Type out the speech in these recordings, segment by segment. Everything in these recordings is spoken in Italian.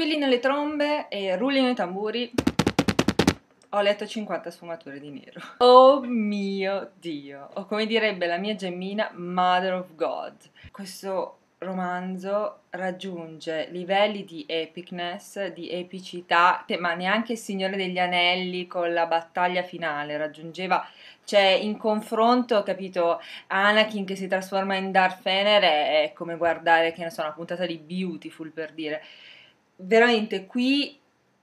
Squillino le trombe e rullino i tamburi. Ho letto 50 sfumature di nero. Oh mio Dio! O come direbbe la mia gemmina, Mother of God. Questo romanzo raggiunge livelli di epicness, di epicità, ma neanche il Signore degli Anelli con la battaglia finale raggiungeva, cioè in confronto, capito, Anakin che si trasforma in Darth Fener è come guardare, che ne so, una puntata di Beautiful per dire veramente qui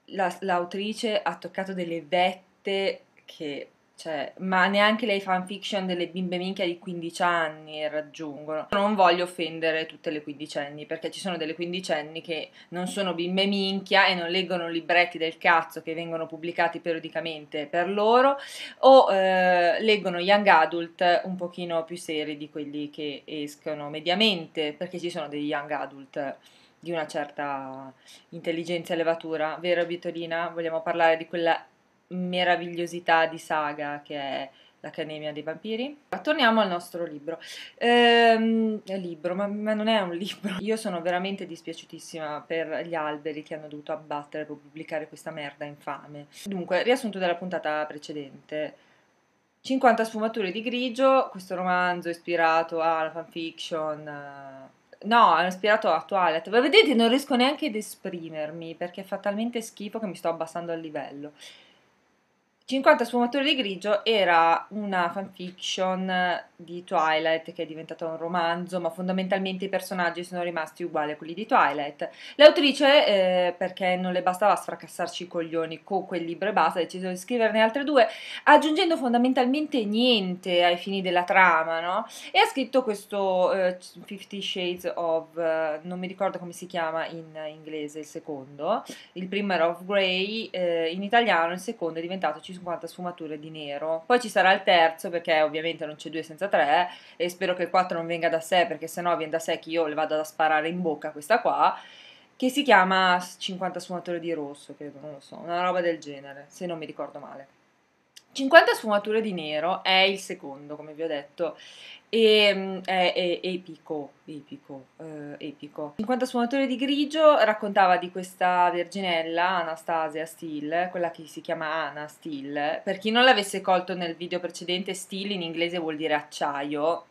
la, l'autrice ha toccato delle vette che cioè, ma neanche le fanfiction delle bimbe minchia di 15 anni raggiungono. Non voglio offendere tutte le quindicenni, perché ci sono delle quindicenni che non sono bimbe minchia e non leggono libretti del cazzo che vengono pubblicati periodicamente per loro, o eh, leggono young adult un pochino più seri di quelli che escono mediamente, perché ci sono degli young adult di una certa intelligenza e levatura, vero Bitolina? Vogliamo parlare di quella meravigliosità di saga che è l'Accademia dei Vampiri. Ma torniamo al nostro libro. Ehm, libro, ma, ma, non è un libro. Io sono veramente dispiaciutissima per gli alberi che hanno dovuto abbattere per pubblicare questa merda infame. Dunque, riassunto della puntata precedente. 50 sfumature di grigio, questo romanzo ispirato alla fanfiction eh, No, è un aspirato a toilet. Ma vedete, non riesco neanche ad esprimermi perché fa talmente schifo che mi sto abbassando al livello. 50 sfumature di grigio era una fanfiction di Twilight che è diventata un romanzo, ma fondamentalmente i personaggi sono rimasti uguali a quelli di Twilight. L'autrice, eh, perché non le bastava sfracassarci i coglioni con quel libro e basta, ha deciso di scriverne altre due, aggiungendo fondamentalmente niente ai fini della trama, no? E ha scritto questo eh, Fifty Shades of... Eh, non mi ricordo come si chiama in inglese il secondo, il primo era Of Grey, eh, in italiano il secondo è diventato 50 sfumature di nero. Poi ci sarà il terzo perché ovviamente non c'è due senza tre e spero che il 4 non venga da sé perché se no viene da sé che io le vado a sparare in bocca questa qua che si chiama 50 sfumature di rosso, credo, non lo so, una roba del genere, se non mi ricordo male. 50 sfumature di nero è il secondo, come vi ho detto, e, mm, è, è epico, epico, eh, epico. 50 sfumature di grigio raccontava di questa verginella, Anastasia Steele, quella che si chiama Anna Steele. Per chi non l'avesse colto nel video precedente, Steele in inglese vuol dire acciaio,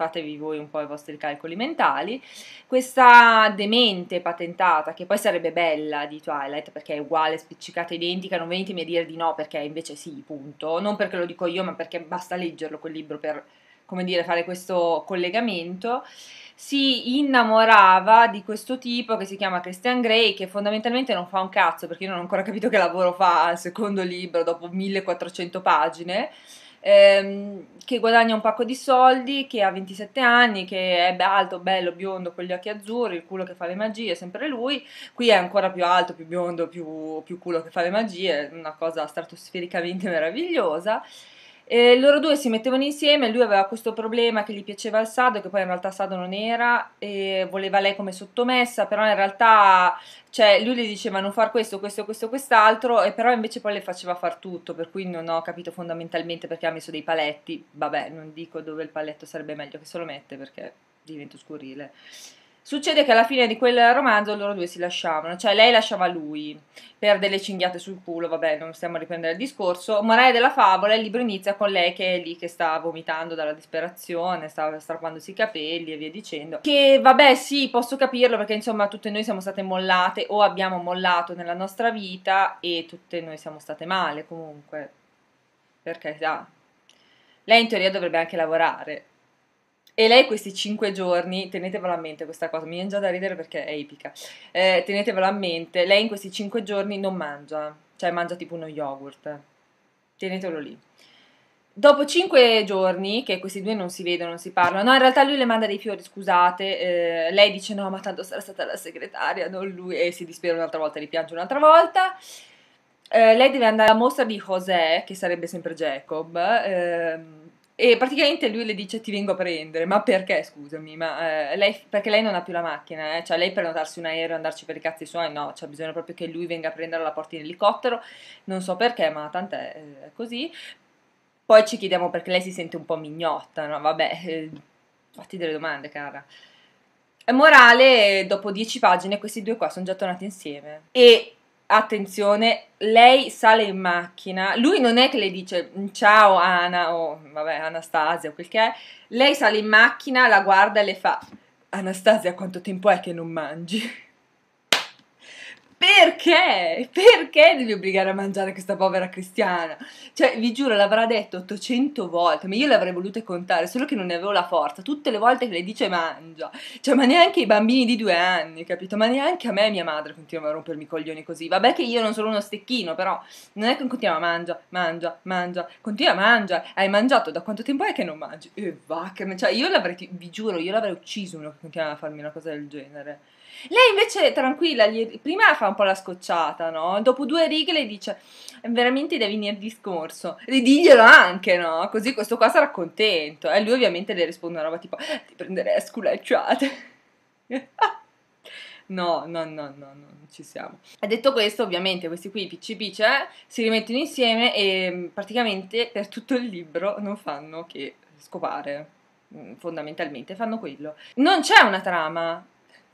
fatevi voi un po' i vostri calcoli mentali. Questa demente patentata, che poi sarebbe bella di Twilight perché è uguale, spiccicata, identica, non venitemi a dire di no perché invece sì, punto. Non perché lo dico io, ma perché basta leggerlo quel libro per, come dire, fare questo collegamento. Si innamorava di questo tipo che si chiama Christian Grey, che fondamentalmente non fa un cazzo perché io non ho ancora capito che lavoro fa al secondo libro dopo 1400 pagine ehm, che guadagna un pacco di soldi, che ha 27 anni, che è alto, bello, biondo, con gli occhi azzurri, il culo che fa le magie, sempre lui, qui è ancora più alto, più biondo, più, più culo che fa le magie, una cosa stratosfericamente meravigliosa. E loro due si mettevano insieme, lui aveva questo problema che gli piaceva il Sado, che poi in realtà Sado non era, e voleva lei come sottomessa, però in realtà cioè, lui le diceva non far questo, questo, questo, quest'altro, e però invece poi le faceva far tutto, per cui non ho capito fondamentalmente perché ha messo dei paletti, vabbè non dico dove il paletto sarebbe meglio che se lo mette perché divento scurile. Succede che alla fine di quel romanzo loro due si lasciavano, cioè lei lasciava lui per delle cinghiate sul culo, vabbè, non stiamo a riprendere il discorso. Morale della favola, il libro inizia con lei che è lì che sta vomitando dalla disperazione, sta strappandosi i capelli e via dicendo. Che vabbè, sì, posso capirlo perché insomma tutte noi siamo state mollate o abbiamo mollato nella nostra vita e tutte noi siamo state male comunque. Per carità. Lei in teoria dovrebbe anche lavorare, e lei questi cinque giorni, tenetevela a mente questa cosa, mi viene già da ridere perché è epica, eh, tenetevela a mente, lei in questi cinque giorni non mangia, cioè mangia tipo uno yogurt, tenetelo lì. Dopo cinque giorni, che questi due non si vedono, non si parlano, no, in realtà lui le manda dei fiori, scusate, eh, lei dice no, ma tanto sarà stata la segretaria, non lui, e si dispera un'altra volta, ripiange un'altra volta. Eh, lei deve andare alla mostra di José, che sarebbe sempre Jacob, ehm, e praticamente lui le dice ti vengo a prendere, ma perché scusami? Ma, eh, lei, perché lei non ha più la macchina, eh? cioè lei per notarsi un aereo e andarci per i cazzi suoi, no, c'è cioè, bisogno proprio che lui venga a prendere la porta in elicottero, non so perché, ma tant'è eh, così. Poi ci chiediamo perché lei si sente un po' mignotta, no? Vabbè, eh, fatti delle domande, cara. Morale, dopo dieci pagine questi due qua sono già tornati insieme. E attenzione, lei sale in macchina, lui non è che le dice mm, ciao Ana o vabbè Anastasia o quel che è, lei sale in macchina, la guarda e le fa Anastasia quanto tempo è che non mangi? perché? Perché devi obbligare a mangiare questa povera cristiana? Cioè, vi giuro, l'avrà detto 800 volte, ma io le avrei volute contare, solo che non ne avevo la forza. Tutte le volte che le dice mangia, cioè, ma neanche i bambini di due anni, capito? Ma neanche a me mia madre continuava a rompermi i coglioni così. Vabbè, che io non sono uno stecchino, però non è che continuiamo a mangia, mangia, mangia, continua a mangiare. Hai mangiato da quanto tempo è che non mangi? E eh, vacca, cioè, io l'avrei, vi giuro, io l'avrei ucciso uno che continuava a farmi una cosa del genere. Lei invece tranquilla, gli, prima fa un po' la scocciata, no? Dopo due righe le dice veramente devi venire il discorso. E diglielo anche, no? Così questo qua sarà contento. E eh? lui ovviamente le risponde una roba tipo ti prenderei a sculacciate. No, no, no, no, no, non ci siamo. Ha Detto questo, ovviamente, questi qui, picci picci, eh, si rimettono insieme e mm, praticamente per tutto il libro non fanno che scopare, mm, fondamentalmente, fanno quello. Non c'è una trama,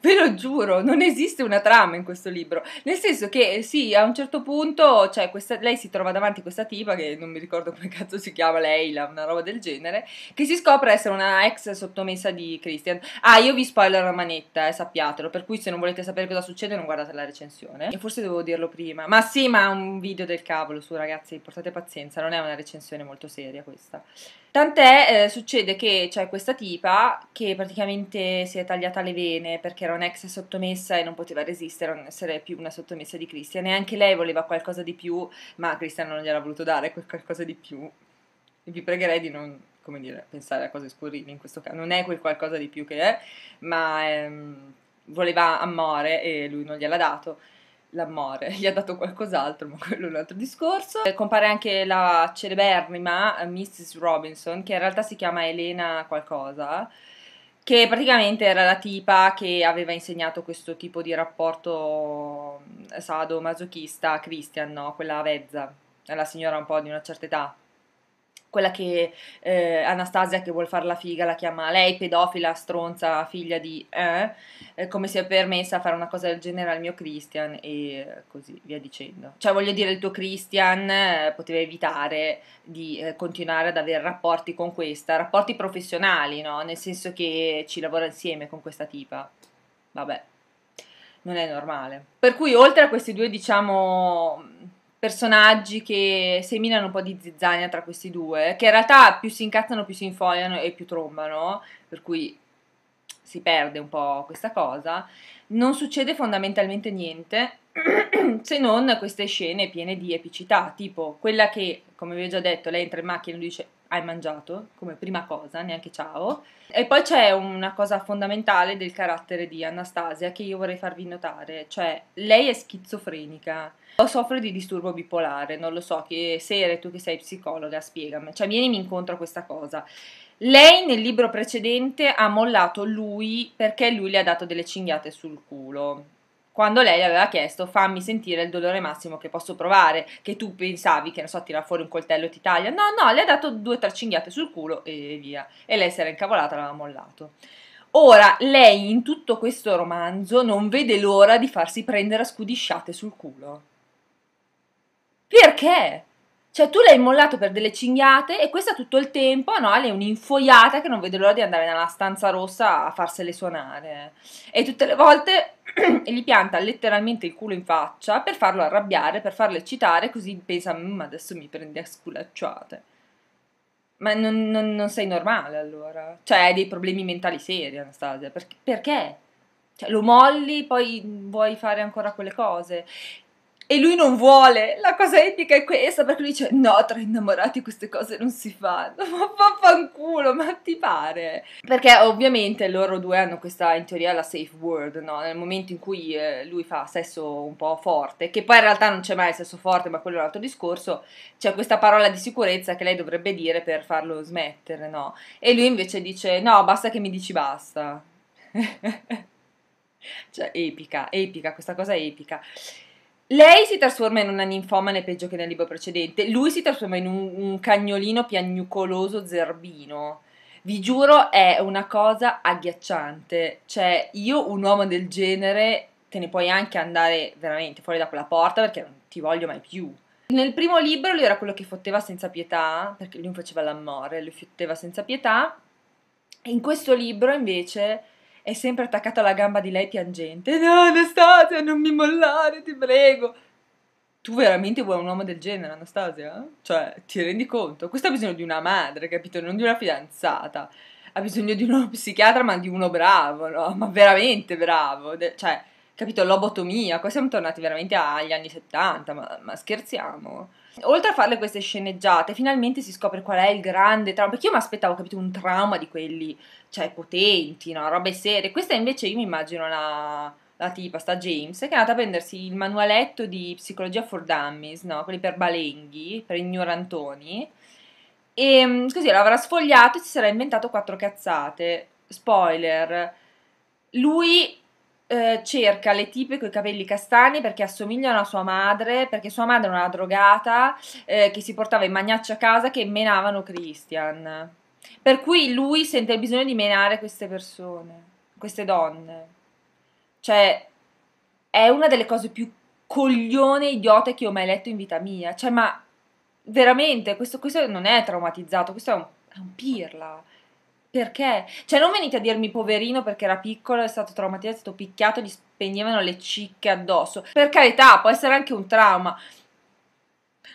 Ve lo giuro, non esiste una trama in questo libro. Nel senso che eh, sì, a un certo punto, cioè, questa, lei si trova davanti a questa tipa, che non mi ricordo come cazzo si chiama Leila, una roba del genere, che si scopre essere una ex sottomessa di Christian. Ah, io vi spoiler la manetta, eh, sappiatelo, per cui se non volete sapere cosa succede non guardate la recensione. E forse dovevo dirlo prima. Ma sì, ma un video del cavolo su ragazzi, portate pazienza, non è una recensione molto seria questa. Tant'è, eh, succede che c'è questa tipa che praticamente si è tagliata le vene perché era un'ex sottomessa e non poteva resistere a non essere più una sottomessa di Christian. E anche lei voleva qualcosa di più, ma Christian non gliel'ha voluto dare quel qualcosa di più. E vi pregherei di non, come dire, pensare a cose scurrili in questo caso. Non è quel qualcosa di più che è, ma... Ehm, voleva amore e lui non gliel'ha dato l'amore, gli ha dato qualcos'altro, ma quello è un altro discorso. Eh, compare anche la celeberrima eh, Mrs. Robinson, che in realtà si chiama Elena qualcosa, che praticamente era la tipa che aveva insegnato questo tipo di rapporto eh, sadomasochista a Christian, no? Quella vezza, la signora un po' di una certa età quella che eh, Anastasia che vuol fare la figa la chiama lei pedofila, stronza, figlia di eh, come si è permessa a fare una cosa del genere al mio Christian e così via dicendo. Cioè voglio dire il tuo Christian eh, poteva evitare di eh, continuare ad avere rapporti con questa, rapporti professionali, no? Nel senso che ci lavora insieme con questa tipa. Vabbè. Non è normale. Per cui oltre a questi due diciamo personaggi che seminano un po' di zizzania tra questi due, che in realtà più si incazzano, più si infoiano e più trombano, per cui si perde un po' questa cosa. Non succede fondamentalmente niente se non queste scene piene di epicità, tipo quella che, come vi ho già detto, lei entra in macchina e dice hai mangiato come prima cosa, neanche ciao. E poi c'è una cosa fondamentale del carattere di Anastasia che io vorrei farvi notare, cioè lei è schizofrenica o soffre di disturbo bipolare, non lo so, che Sere, tu che sei psicologa, spiegami, cioè vienimi incontro a questa cosa. Lei nel libro precedente ha mollato lui perché lui le ha dato delle cinghiate sul culo quando lei aveva chiesto fammi sentire il dolore massimo che posso provare, che tu pensavi che, non so, tira fuori un coltello e ti taglia. No, no, le ha dato due o tre cinghiate sul culo e via. E lei si era incavolata, l'aveva mollato. Ora, lei in tutto questo romanzo non vede l'ora di farsi prendere a scudisciate sul culo. Perché? Cioè, tu l'hai mollato per delle cinghiate e questa tutto il tempo, no? Lei è un'infoiata che non vede l'ora di andare nella stanza rossa a farsele suonare. E tutte le volte gli pianta letteralmente il culo in faccia per farlo arrabbiare, per farlo eccitare, così pensa, ma mm, adesso mi prende a sculacciate. Ma non, non, non, sei normale allora. Cioè, hai dei problemi mentali seri, Anastasia. perché? perché? Cioè, lo molli, poi vuoi fare ancora quelle cose e lui non vuole. La cosa epica è questa, perché lui dice: No, tra innamorati queste cose non si fanno. Ma vaffanculo, ma ti pare? Perché ovviamente loro due hanno questa in teoria la safe word, no? Nel momento in cui eh, lui fa sesso un po' forte, che poi in realtà non c'è mai il sesso forte, ma quello è un altro discorso. C'è questa parola di sicurezza che lei dovrebbe dire per farlo smettere, no? E lui invece dice: No, basta che mi dici basta. cioè, epica, epica, questa cosa è epica. Lei si trasforma in una ninfomane peggio che nel libro precedente, lui si trasforma in un, un cagnolino piagnucoloso zerbino. Vi giuro, è una cosa agghiacciante. Cioè, io un uomo del genere te ne puoi anche andare veramente fuori da quella porta perché non ti voglio mai più. Nel primo libro lui era quello che fotteva senza pietà, perché lui non faceva l'amore, lui fotteva senza pietà. In questo libro invece è sempre attaccata alla gamba di lei piangente. No, Anastasia, non mi mollare, ti prego. Tu veramente vuoi un uomo del genere, Anastasia? Cioè, ti rendi conto? Questo ha bisogno di una madre, capito? Non di una fidanzata. Ha bisogno di uno psichiatra, ma di uno bravo, no? Ma veramente bravo. De- cioè, capito, lobotomia, qua siamo tornati veramente agli anni 70, ma, ma scherziamo. Oltre a farle queste sceneggiate, finalmente si scopre qual è il grande trauma, perché io mi aspettavo, capito, un trauma di quelli, cioè, potenti, no, robe serie. Questa invece io mi immagino la, la tipa, sta James, che è andata a prendersi il manualetto di psicologia for dummies, no, quelli per balenghi, per ignorantoni, e mm, così l'avrà sfogliato e si sarà inventato quattro cazzate. Spoiler, lui eh, cerca le tipe con i capelli castani perché assomigliano a sua madre, perché sua madre era una drogata eh, che si portava i magnacci a casa che menavano Christian. Per cui lui sente il bisogno di menare queste persone, queste donne. Cioè, è una delle cose più coglione idiote che ho mai letto in vita mia. Cioè, ma veramente, questo, questo non è traumatizzato, questo è un, è un pirla. Perché? Cioè, non venite a dirmi poverino perché era piccolo, è stato traumatizzato, è stato picchiato, gli spegnevano le cicche addosso. Per carità, può essere anche un trauma,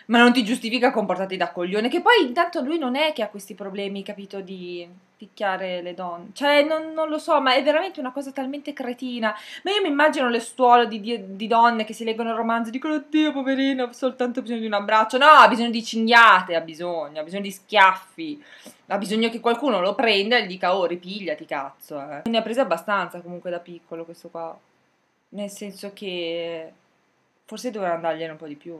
ma non ti giustifica comportarti da coglione, che poi intanto lui non è che ha questi problemi, capito, di picchiare le donne. Cioè, non, non lo so, ma è veramente una cosa talmente cretina. Ma io mi immagino le stuole di, di, di donne che si leggono il romanzo e dicono, oddio, poverino, ho soltanto bisogno di un abbraccio. No, ha bisogno di cinghiate, ha bisogno, ha bisogno di schiaffi. Ha bisogno che qualcuno lo prenda e gli dica, oh, ripigliati, cazzo. Eh. Ne ha preso abbastanza comunque da piccolo questo qua. Nel senso che forse dovrà andargliene un po' di più.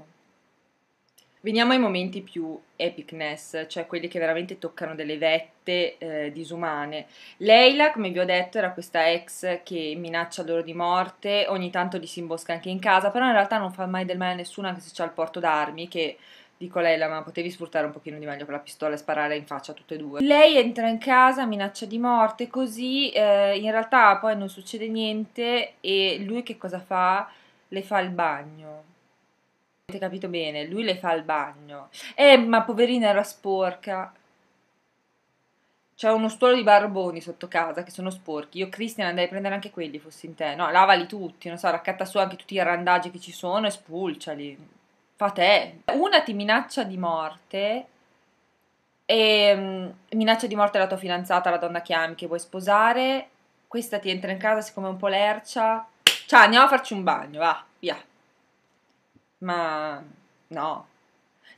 Veniamo ai momenti più epicness, cioè quelli che veramente toccano delle vette eh, disumane. Leila, come vi ho detto, era questa ex che minaccia loro di morte, ogni tanto li si imbosca anche in casa, però in realtà non fa mai del male a nessuno anche se c'è il porto d'armi che Dico Leila, ma potevi sfruttare un pochino di meglio con la pistola e sparare in faccia a tutte e due. Lei entra in casa, minaccia di morte, così eh, in realtà poi non succede niente e lui che cosa fa? Le fa il bagno Avete capito bene, lui le fa il bagno. Eh, ma poverina era sporca. C'è uno stuolo di barboni sotto casa che sono sporchi. Io, Cristian, andrei a prendere anche quelli, fossi in te. No, lavali tutti, non so, raccatta su anche tutti i randaggi che ci sono e spulciali. Fa te. Una ti minaccia di morte e mm, minaccia di morte la tua fidanzata, la donna che ami, che vuoi sposare. Questa ti entra in casa, siccome è un po' lercia. Ciao, andiamo a farci un bagno, va, via ma no.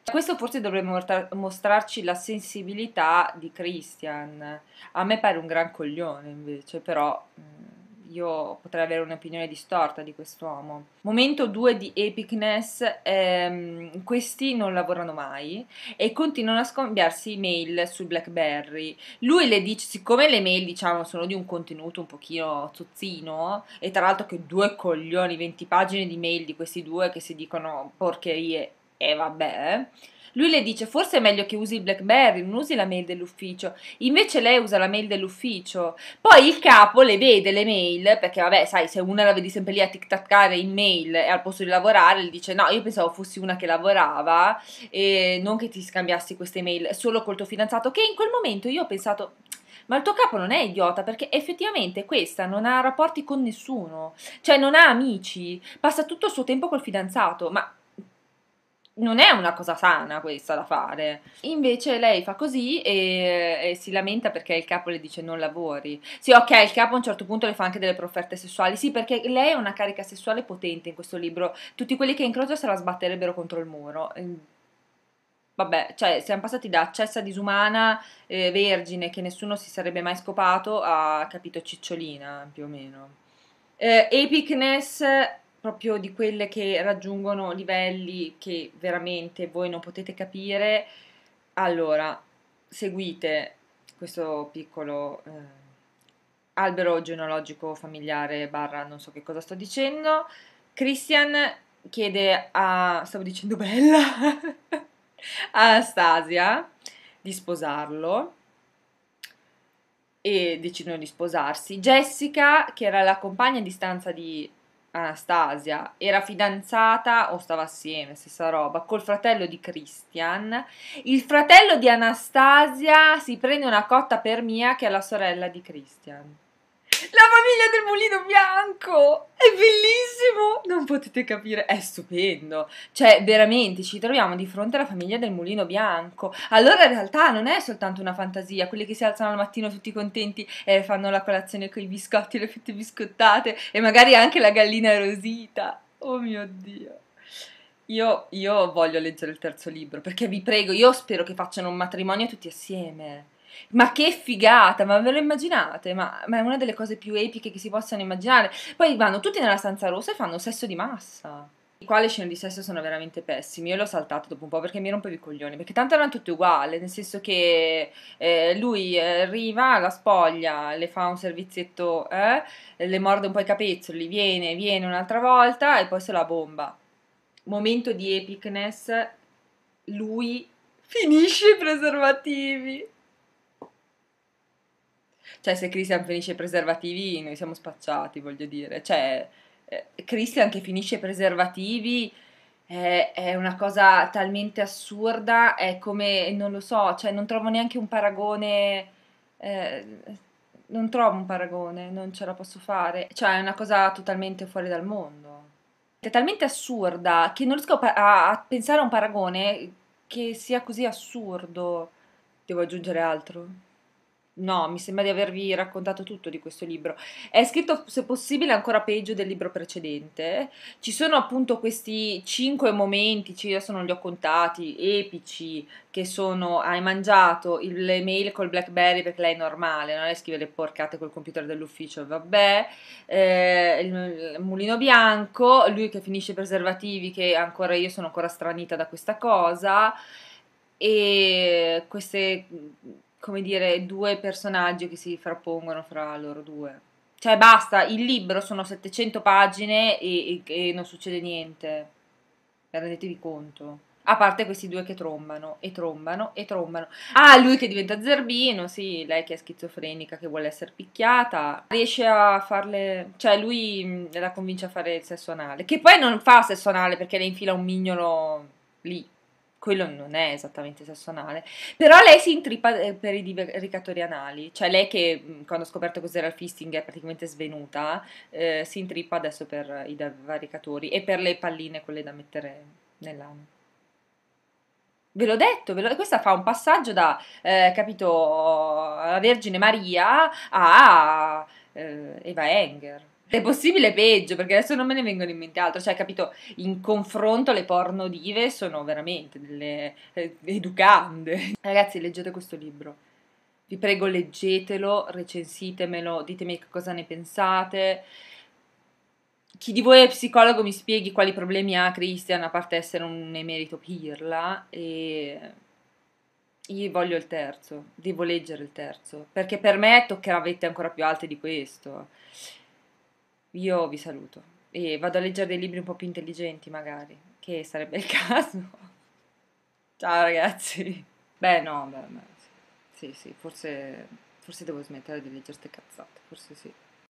Cioè, questo forse dovrebbe mostrarci la sensibilità di Christian. A me pare un gran coglione invece, però... Mm, io potrei avere un'opinione distorta di quest'uomo. Momento 2 di Epicness, ehm, questi non lavorano mai e continuano a scambiarsi email su Blackberry. Lui le dice, siccome le mail diciamo sono di un contenuto un pochino zozzino e tra l'altro che due coglioni, 20 pagine di mail di questi due che si dicono porcherie e vabbè. Eh. Lui le dice forse è meglio che usi il Blackberry, non usi la mail dell'ufficio. Invece lei usa la mail dell'ufficio. Poi il capo le vede le mail, perché vabbè, sai, se una la vedi sempre lì a tic-taccare in mail e al posto di lavorare, gli dice no, io pensavo fossi una che lavorava e non che ti scambiassi queste mail solo col tuo fidanzato, che in quel momento io ho pensato... Ma il tuo capo non è idiota perché effettivamente questa non ha rapporti con nessuno, cioè non ha amici, passa tutto il suo tempo col fidanzato, ma non è una cosa sana questa da fare. Invece lei fa così e, e, si lamenta perché il capo le dice non lavori. Sì, ok, il capo a un certo punto le fa anche delle profferte sessuali. Sì, perché lei ha una carica sessuale potente in questo libro. Tutti quelli che incrocia se la sbatterebbero contro il muro. Ehm, vabbè, cioè, siamo passati da accessa disumana, eh, vergine, che nessuno si sarebbe mai scopato, a capito cicciolina, più o meno. Eh, epicness proprio di quelle che raggiungono livelli che veramente voi non potete capire, allora seguite questo piccolo eh, albero genealogico familiare barra non so che cosa sto dicendo. Christian chiede a, stavo dicendo Bella, a Anastasia di sposarlo e decidono di sposarsi. Jessica, che era la compagna di stanza di Anastasia era fidanzata o stava assieme, stessa roba, col fratello di Christian. Il fratello di Anastasia si prende una cotta per Mia che è la sorella di Christian. La famiglia mulino bianco! È bellissimo! Non potete capire, è stupendo! Cioè, veramente, ci troviamo di fronte alla famiglia del mulino bianco. Allora, in realtà, non è soltanto una fantasia. Quelli che si alzano al mattino tutti contenti e eh, fanno la colazione con i biscotti, e le fette biscottate e magari anche la gallina rosita. Oh mio Dio! Io, io voglio leggere il terzo libro perché vi prego, io spero che facciano un matrimonio tutti assieme. Ma che figata, ma ve lo immaginate? Ma, ma, è una delle cose più epiche che si possano immaginare. Poi vanno tutti nella stanza rossa e fanno sesso di massa. I quali scene di sesso sono veramente pessimi. Io l'ho saltato dopo un po' perché mi rompevo i coglioni. Perché tanto erano tutte uguali, nel senso che eh, lui arriva, eh, la spoglia, le fa un servizietto, eh, le morde un po' i capezzoli, viene, viene un'altra volta e poi se la bomba. Momento di epicness, lui finisce i preservativi cioè, se Christian finisce i preservativi, noi siamo spacciati, voglio dire. Cioè, eh, Christian che finisce i preservativi è, è una cosa talmente assurda, è come, non lo so, cioè, non trovo neanche un paragone... Eh, non trovo un paragone, non ce la posso fare. Cioè, è una cosa totalmente fuori dal mondo. È talmente assurda che non riesco a, a pensare a un paragone che sia così assurdo. Devo aggiungere altro? No, mi sembra di avervi raccontato tutto di questo libro. È scritto, se possibile, ancora peggio del libro precedente. Ci sono appunto questi cinque momenti, cioè adesso non li ho contati, epici, che sono hai mangiato le mail col Blackberry perché lei è normale, non è scrive le porcate col computer dell'ufficio, vabbè, eh, il mulino bianco, lui che finisce i preservativi, che ancora io sono ancora stranita da questa cosa, e queste come dire, due personaggi che si frappongono fra loro due. Cioè, basta, il libro sono 700 pagine e, e, e non succede niente. Rendetevi conto. A parte questi due che trombano e trombano e trombano. Ah, lui che diventa zerbino, sì, lei che è schizofrenica, che vuole essere picchiata. Riesce a farle... cioè lui la convince a fare il sesso anale. Che poi non fa sesso anale perché le infila un mignolo lì quello non è esattamente sesso anale, però lei si intrippa eh, per i divaricatori anali, cioè lei che mm, quando ha scoperto cos'era il fisting è praticamente svenuta, eh, si intrippa adesso per i divaricatori e per le palline quelle da mettere nell'ano. Ve l'ho detto, ve l'ho... questa fa un passaggio da, eh, capito, la Vergine Maria a eh, Eva Enger. È possibile peggio, perché adesso non me ne vengono in mente altro. Cioè, capito, in confronto le porno dive sono veramente delle eh, educande. Ragazzi, leggete questo libro. Vi prego, leggetelo, recensitemelo, ditemi cosa ne pensate. Chi di voi è psicologo mi spieghi quali problemi ha Christian, a parte essere un emerito pirla, e io voglio il terzo, devo leggere il terzo, perché per me toccherà vette ancora più alte di questo. Io vi saluto e vado a leggere dei libri un po' più intelligenti magari, che sarebbe il caso. Ciao ragazzi. Beh no, beh, beh sì. sì, forse, forse devo smettere di leggere queste cazzate, forse sì.